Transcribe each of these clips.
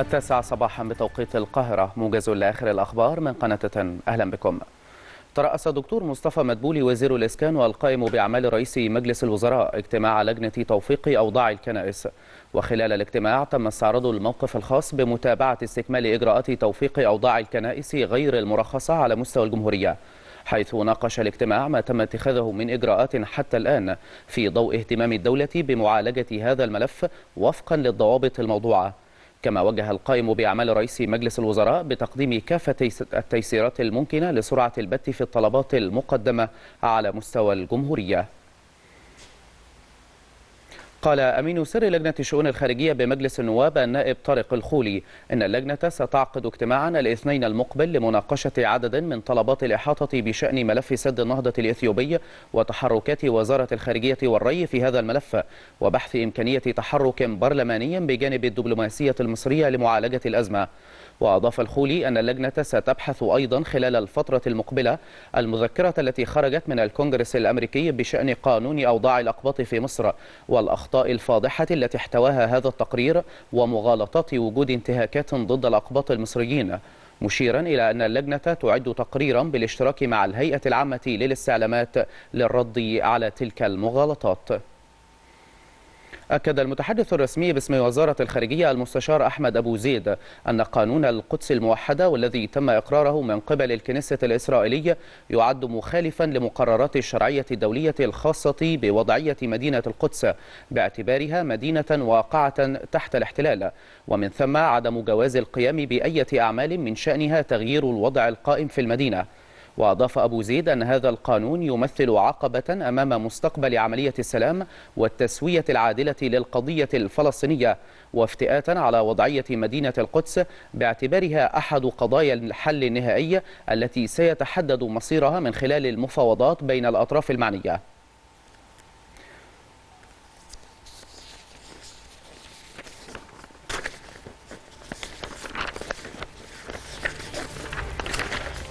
التاسعة صباحا بتوقيت القاهرة موجز لآخر الأخبار من قناة تن أهلا بكم ترأس دكتور مصطفى مدبولي وزير الإسكان والقائم بأعمال رئيس مجلس الوزراء اجتماع لجنة توفيق أوضاع الكنائس وخلال الاجتماع تم استعراض الموقف الخاص بمتابعة استكمال إجراءات توفيق أوضاع الكنائس غير المرخصة على مستوى الجمهورية حيث ناقش الاجتماع ما تم اتخاذه من إجراءات حتى الآن في ضوء اهتمام الدولة بمعالجة هذا الملف وفقا للضوابط الموضوعة كما وجه القائم بأعمال رئيس مجلس الوزراء بتقديم كافة التيسيرات الممكنة لسرعة البت في الطلبات المقدمة على مستوى الجمهورية قال أمين سر لجنة الشؤون الخارجية بمجلس النواب النائب طارق الخولي إن اللجنة ستعقد اجتماعا الاثنين المقبل لمناقشة عدد من طلبات الإحاطة بشأن ملف سد النهضة الإثيوبي وتحركات وزارة الخارجية والري في هذا الملف وبحث إمكانية تحرك برلماني بجانب الدبلوماسية المصرية لمعالجة الأزمة وأضاف الخولي أن اللجنة ستبحث أيضا خلال الفترة المقبلة المذكرة التي خرجت من الكونغرس الأمريكي بشأن قانون أوضاع الأقباط في مصر والأخطاء الأخطاء الفاضحة التي احتواها هذا التقرير ومغالطات وجود انتهاكات ضد الأقباط المصريين مشيرا إلى أن اللجنة تعد تقريرا بالاشتراك مع الهيئة العامة للاستعلامات للرد على تلك المغالطات أكد المتحدث الرسمي باسم وزارة الخارجية المستشار أحمد أبو زيد أن قانون القدس الموحدة والذي تم إقراره من قبل الكنيسة الإسرائيلية يعد مخالفا لمقررات الشرعية الدولية الخاصة بوضعية مدينة القدس باعتبارها مدينة واقعة تحت الاحتلال ومن ثم عدم جواز القيام بأية أعمال من شأنها تغيير الوضع القائم في المدينة وأضاف أبو زيد أن هذا القانون يمثل عقبة أمام مستقبل عملية السلام والتسوية العادلة للقضية الفلسطينية وافتئاتا على وضعية مدينة القدس باعتبارها أحد قضايا الحل النهائي التي سيتحدد مصيرها من خلال المفاوضات بين الأطراف المعنية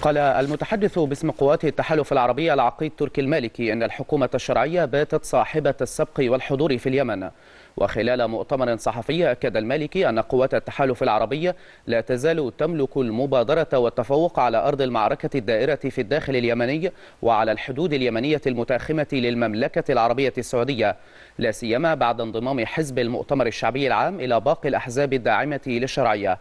قال المتحدث باسم قوات التحالف العربي العقيد تركي المالكي أن الحكومة الشرعية باتت صاحبة السبق والحضور في اليمن وخلال مؤتمر صحفي أكد المالكي أن قوات التحالف العربي لا تزال تملك المبادرة والتفوق على أرض المعركة الدائرة في الداخل اليمني وعلى الحدود اليمنية المتاخمة للمملكة العربية السعودية لا سيما بعد انضمام حزب المؤتمر الشعبي العام إلى باقي الأحزاب الداعمة للشرعية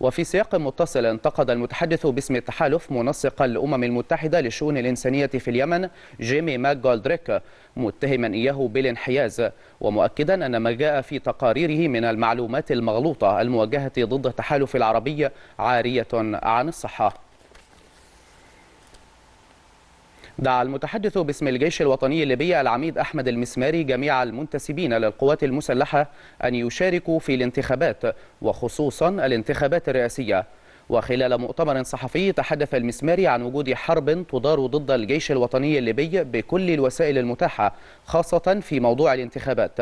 وفي سياق متصل انتقد المتحدث باسم التحالف منسق الأمم المتحدة للشؤون الإنسانية في اليمن جيمي ماك جولدريك متهما إياه بالانحياز ومؤكدا أن ما جاء في تقاريره من المعلومات المغلوطة الموجهة ضد التحالف العربي عارية عن الصحة دعا المتحدث باسم الجيش الوطني الليبي العميد أحمد المسماري جميع المنتسبين للقوات المسلحة أن يشاركوا في الانتخابات وخصوصا الانتخابات الرئاسية وخلال مؤتمر صحفي تحدث المسماري عن وجود حرب تدار ضد الجيش الوطني الليبي بكل الوسائل المتاحة خاصة في موضوع الانتخابات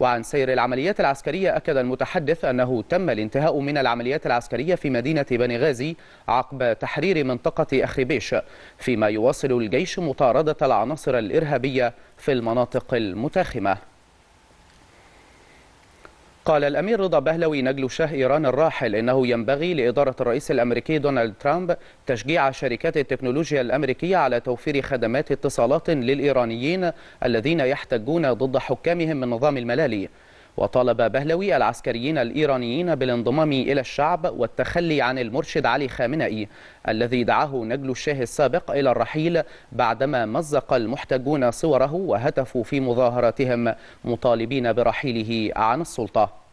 وعن سير العمليات العسكرية أكد المتحدث أنه تم الانتهاء من العمليات العسكرية في مدينة بني غازي عقب تحرير منطقة أخربيش فيما يواصل الجيش مطاردة العناصر الإرهابية في المناطق المتاخمة قال الأمير رضا بهلوي نجل شاه إيران الراحل إنه ينبغي لإدارة الرئيس الأمريكي دونالد ترامب تشجيع شركات التكنولوجيا الأمريكية على توفير خدمات اتصالات للإيرانيين الذين يحتجون ضد حكامهم من نظام الملالي وطالب بهلوي العسكريين الإيرانيين بالانضمام إلى الشعب والتخلي عن المرشد علي خامنئي الذي دعاه نجل الشاه السابق إلى الرحيل بعدما مزق المحتجون صوره وهتفوا في مظاهراتهم مطالبين برحيله عن السلطة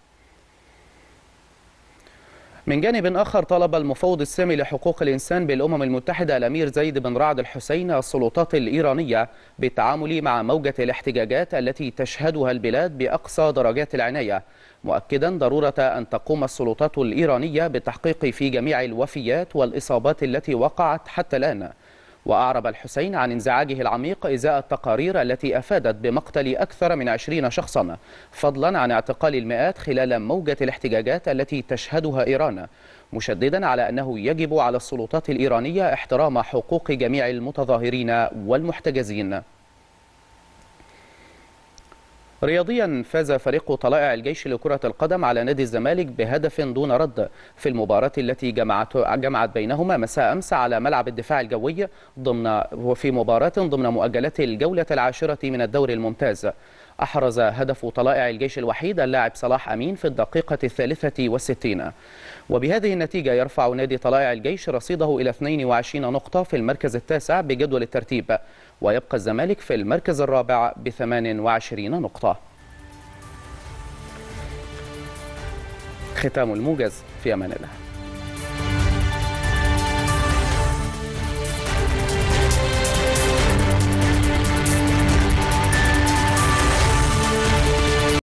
من جانب آخر طلب المفوض السامي لحقوق الإنسان بالأمم المتحدة الأمير زيد بن رعد الحسين السلطات الإيرانية بالتعامل مع موجة الاحتجاجات التي تشهدها البلاد بأقصى درجات العناية مؤكدا ضرورة أن تقوم السلطات الإيرانية بالتحقيق في جميع الوفيات والإصابات التي وقعت حتى الآن وأعرب الحسين عن انزعاجه العميق إزاء التقارير التي أفادت بمقتل أكثر من 20 شخصا فضلا عن اعتقال المئات خلال موجة الاحتجاجات التي تشهدها إيران مشددا على أنه يجب على السلطات الإيرانية احترام حقوق جميع المتظاهرين والمحتجزين رياضيا فاز فريق طلائع الجيش لكرة القدم على نادي الزمالك بهدف دون رد في المباراة التي جمعت جمعت بينهما مساء أمس على ملعب الدفاع الجوي ضمن وفي مباراة ضمن مؤجلات الجولة العاشرة من الدوري الممتاز أحرز هدف طلائع الجيش الوحيد اللاعب صلاح أمين في الدقيقة الثالثة والستين وبهذه النتيجة يرفع نادي طلائع الجيش رصيده إلى 22 نقطة في المركز التاسع بجدول الترتيب ويبقى الزمالك في المركز الرابع ب 28 نقطة ختام الموجز في أمان الله